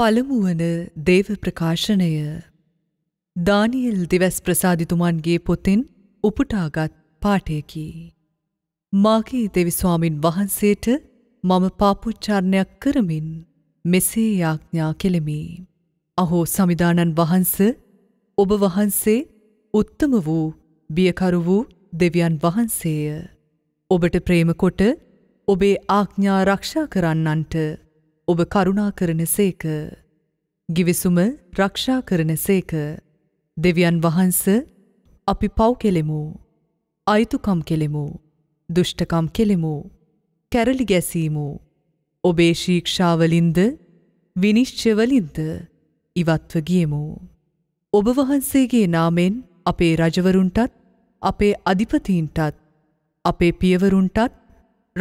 පළමුුවන දේව ප්‍රකාශනය දානියල් දෙවැස් ප්‍රසාධිතුමන්ගේ පොතෙන් උපුටාගත් පාටයකි. මාගේ දෙවිස්වාමින් වහන්සේට මම පාපුච්චාරණයක් කරමින් මෙසේ යාඥා කෙළෙමි. අහෝ සමිධානන් වහන්ස ඔබ වහන්සේ උත්තම වූ බියකරු වූ දෙවියන් වහන්සේය. ඔබට ප්‍රේමකොට ඔබේ ආඥා රක්ෂා කරන්නන්ට ඔබ කරුණා කරන සේක. ගිවිසුම රක්ෂා කරන සේක. දෙවියන් වහන්ස අපි පව් කෙළෙමු. අයිතුකම් කෙළෙමු. දුෂ්ටකම් කෙළෙමු. කැරලි ගැසීමු. ඔබේ ශීක්ෂාවලින්ද විනිශ්චවලින්ද ඉවත්ව ගියමු. ඔබ වහන්සේගේ නාමෙන් අපේ රජවරුන්ටත් අපේ අධිපතීන්ටත් අපේ පියවරුන්ටත්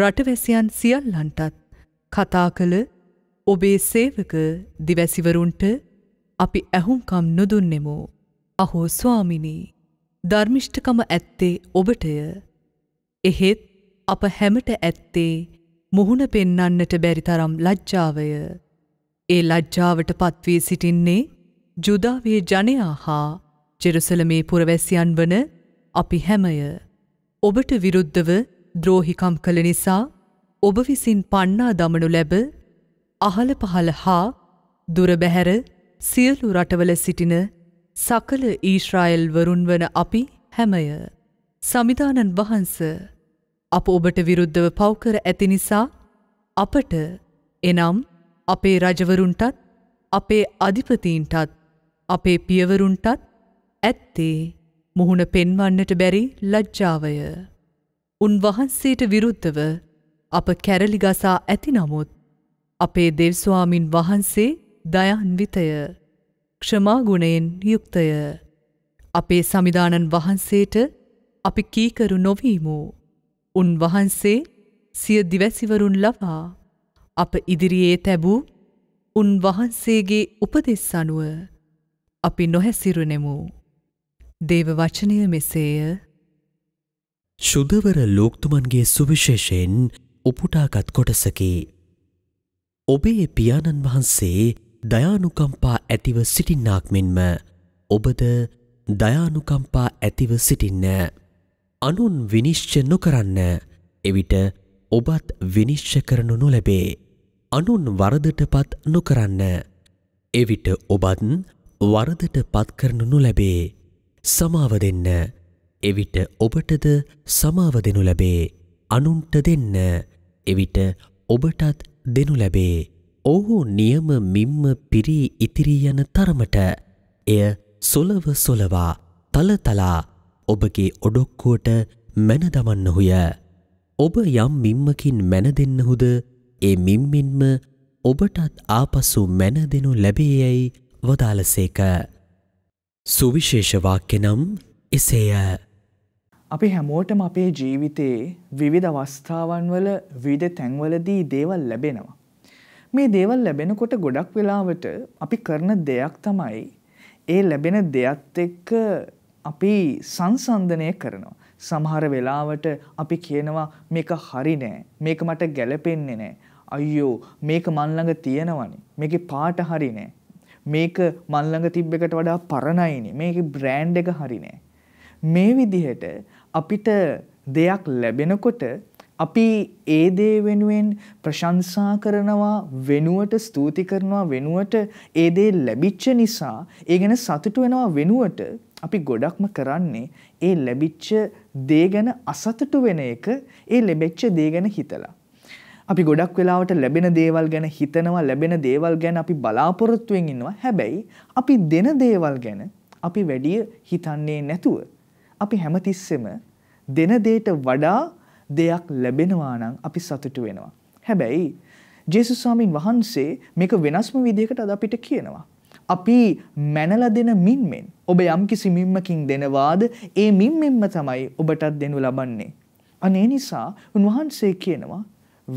රටවැසියන් සියල්ලන්ටත් කතා කළ ඔබේ සේවක දිවැසිවරුන්ට අපි ඇහුම්කම් නොදුන්නෙමු අහෝ ස්වාමිනී ධර්මිෂ්ඨකම ඇත්තේ ඔබටය එහෙත් අප හැමට ඇත්තේ මුහුණ පෙන්නන්නට බැරි තරම් ලජ්ජාවය ඒ ලජ්ජාවට පත්වී සිටින්නේ ජුදාවේ ජනයා හා ජෙරුසලමේ පුරවැසියන් වන අපි හැමය ඔබට විරුද්ධව ද්‍රෝහිකම් කළ නිසා ඔබ විසින් පන්නා දමනු ලැබ අහල පහල හා දුරබැහැර සියලු රටවල සිටින සකල ඊශ්‍රායල් වරුන් වන අපි හැමය. සමිධානන් වහන්ස අප ඔබට විරුද්ධව පව්කර ඇති නිසා අපට එනම් අපේ රජවරුන්ටත් අපේ අධිපතීන්ටත් අපේ පියවරුන්ටත් ඇත්තේ මුහුණ පෙන්වන්නට බැරි ලජ්ජාවය. උන්වහන්සේට විරුද්ධව අප කැරලිගසා ඇති නමුත් අපේ දෙව්ස්වාමින් වහන්සේ දයන්විතය ක්ෂමාගුණයෙන් යුක්තය අපේ සමිධානන් වහන්සේට අපි කීකරු නොවීමු උන් වහන්සේ සිය දිවැසිවරුන් ලවා අප ඉදිරියේ තැබූ උන් වහන්සේගේ උපදෙස් අනුව අපි නොහැසිරුනෙමු දේව වචනය මෙසේය ශුදවර ලෝක්තුමන්ගේ සුවිශේෂයෙන් උපුටාගත් කොටසකි ඔබේ පියාණන් වහන්සේ දයානුකම්පා ඇතිව සිටින්නාක් මෙන්ම ඔබද දයානුකම්පා ඇතිව සිටින්න. අනුන් විනිශ්ච නොකරන්න එවිට ඔබත් විනිශ්්‍ය කරනු නොලැබේ. අනුන් වරදට පත් නොකරන්න. එවිට ඔබත් වරදට පත් කරනු නොලැබේ. සමාව දෙන්න. එවිට ඔබටද සමාව දෙනු ලැබේ. අනුන්ට දෙන්න. එවිට ඔබටත් දෙනු ලැබේ. ඔහු නියම මිම්ම පිරී ඉතිරී යන තරමට එය සොලව සොලවා තලතලා ඔබගේ ඔඩොක්කුවට මැන දමන්නහුය. ඔබ යම් මිම්මකින් මැන දෙන්නහුද ඒ මිම්මින්ම ඔබටත් ආපසු මැන දෙනු ලැබේයැයි වදාලසේක. සුවිශේෂවාක්‍ය නම් එසේය. අපි හැමෝටම අපේ ජීවිතයේ විවිධ අවස්ථාවන් වල විවිධ තැන්වලදී දේවල් ලැබෙනවා. මේ දේවල් ලැබෙනකොට ගොඩක් වෙලාවට අපි කරන දෙයක් තමයි ඒ ලැබෙන දෙයත් එක්ක අපි සංසන්දනය කරනවා. සමහර වෙලාවට අපි කියනවා මේක හරි නෑ මේක මට ගැලපෙන්නේ නෑ අයියෝ මේක මල්ළඟ තියෙනවනේ මේක පාට හරි නෑ මේක මල්ළඟ තිබ්බකට වඩා පරණයිනේ මේක බ්‍රෑන්ඩ් එක හරි නෑ මේ විදිහට අපිට දෙයක් ලැබෙනකොට අපි ඒ දේ වෙනුවෙන් ප්‍රශංසා කරනවා වෙනුවට ස්තුති කරනවා වෙනුවට ඒ දේ ලැබිච්ච නිසා ඒ ගැන සතුටු වෙනවා වෙනුවට අපි ගොඩක්ම කරන්නේ ඒ ලැබිච්ච දේ ගැන අසතුටු වෙන එක ඒ ලැබෙච්ච දේ ගැන හිතලා. අපි ගොඩක් වෙලාවට ලැබෙන දේවල් ගැන හිතනවා ලැබෙන දේවල් ගැන අපි බලාපොරොත්තුවෙන් ඉන්නවා හැබැයි අපි දෙන දේවල් ගැන අපි වැඩිය හිතන්නේ නැතුව අපි හැමතිස්සෙම දෙන දේට වඩා දෙයක් ලැබෙනවා නම් අපි සතුටු වෙනවා. හැබැයි ජේසුස් ස්වාමීන් වහන්සේ මේක වෙනස්ම විදිහකට අද අපිට කියනවා. අපි මැනලා දෙන මින්මෙන් ඔබ යම්කිසි මිම්මකින් දෙනවාද ඒ මින්මෙන්ම තමයි ඔබටත් දෙනු ලබන්නේ. අනේ නිසා උන්වහන්සේ කියනවා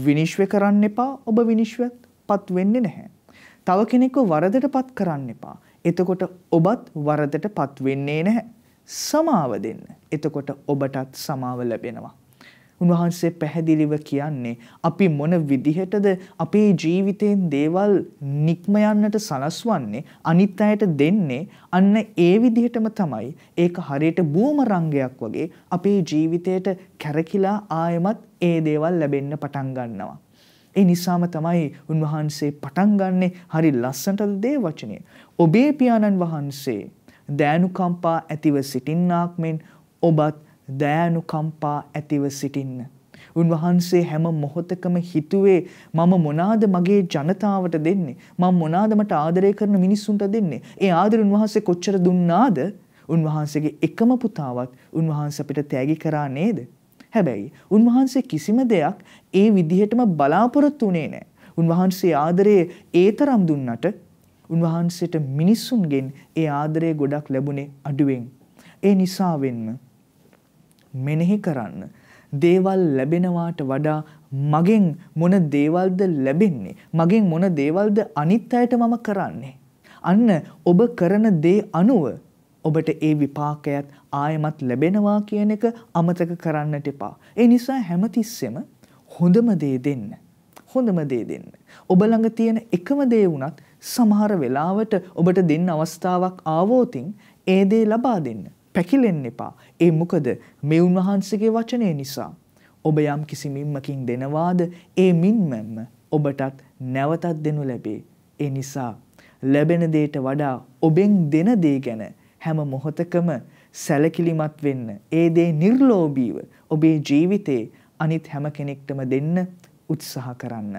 විනිශ්වය කරන්න එපා ඔබ විනිශ්වත් පත් වෙන්නේ නැහැ. තව කෙනෙක්ව වරදට පත් කරන්න එපා. එතකොට ඔබත් වරදට පත් වෙන්නේ නැහැ. සමාව දෙන්න. එතකොට ඔබටත් සමාව ලැබෙනවා. උන්වහන්සේ පැහැදිලිව කියන්නේ අපි මොන විදිහටද අපේ ජීවිතයෙන් දේවල් නික්ම යන්නට සලස්වන්නේ අනිත් අයට දෙන්නේ අන්න ඒ විදිහටම තමයි ඒක හරියට බූමරංගයක් වගේ අපේ ජීවිතයට කැරකිලා ආයෙමත් ඒ දේවල් ලැබෙන්න පටන් ගන්නවා. ඒ නිසාම තමයි උන්වහන්සේ පටන් ගන්නෙ හරි ලස්සනට දේ වචනේ. ඔබේ පියාණන් වහන්සේ දෑනුකම්පා ඇතිව සිටින්නාක් මෙන් ඔබත් දෑනුකම්පා ඇතිව සිටින්න. උන්වහන්සේ හැම මොහොතකම හිතුවේ මම මොනාද මගේ ජනතාවට දෙන්නේ මම මොනාද මට ආදරය කරන මිනිස්සුන්ට දෙන්නේ ඒ ආදරය උන්වහන්සේ කොච්චර දුන්නාද උන්වහන්සේගේ එකම පුතාවත් උන්වහන්සේ අපිට තෑගි කරා නේද හැබැයි උන්වහන්සේ කිසිම දෙයක් ඒ විදිහටම බලාපොරොත්තු වෙන්නේ නැහැ උන්වහන්සේ ආදරයේ ඒ තරම් දුන්නට උන්වහන්සේට මිනිසුන්ගෙන් ඒ ආදරය ගොඩක් ලැබුණේ අඩුවෙන්. ඒ නිසාවෙන්ම මෙනෙහි කරන්න දේවල් ලැබෙනවාට වඩා මගෙන් මොන දේවල්ද ලැබෙන්නේ මගෙන් මොන දේවල්ද අනිත් අයට මම කරන්නේ අන්න ඔබ කරන දේ අනුව ඔබට ඒ විපාකයත් ආයමත් ලැබෙනවා කියන එක අමතක කරන්නට එපා. ඒ නිසා හැමතිස්සෙම හොඳම දේ දෙන්න. හොඳම දේ දෙන්න. ඔබ ළඟ තියෙන එකම දේ වුණත් සමහර වෙලාවට ඔබට දෙන්න අවස්ථාවක් ආවෝතින් ඒ දේ ලබා දෙන්න. පැකිලෙන්න එපා. ඒ මොකද මේ උන්වහන්සේගේ වචනය නිසා. ඔබ යම් කිසි මින්මකින් දෙනවාද ඒ මින්මැම්ම ඔබටත් නැවතත් දෙනු ලැබේ. ඒ නිසා ලැබෙන දේට වඩා ඔබෙන් දෙන දේ ගැන හැම මොහොතකම සැලකිලිමත් වෙන්න. ඒ දේ නිර්ලෝභීව ඔබේ ජීවිතේ අනිත් හැම කෙනෙක්ටම දෙන්න උත්සාහ කරන්න.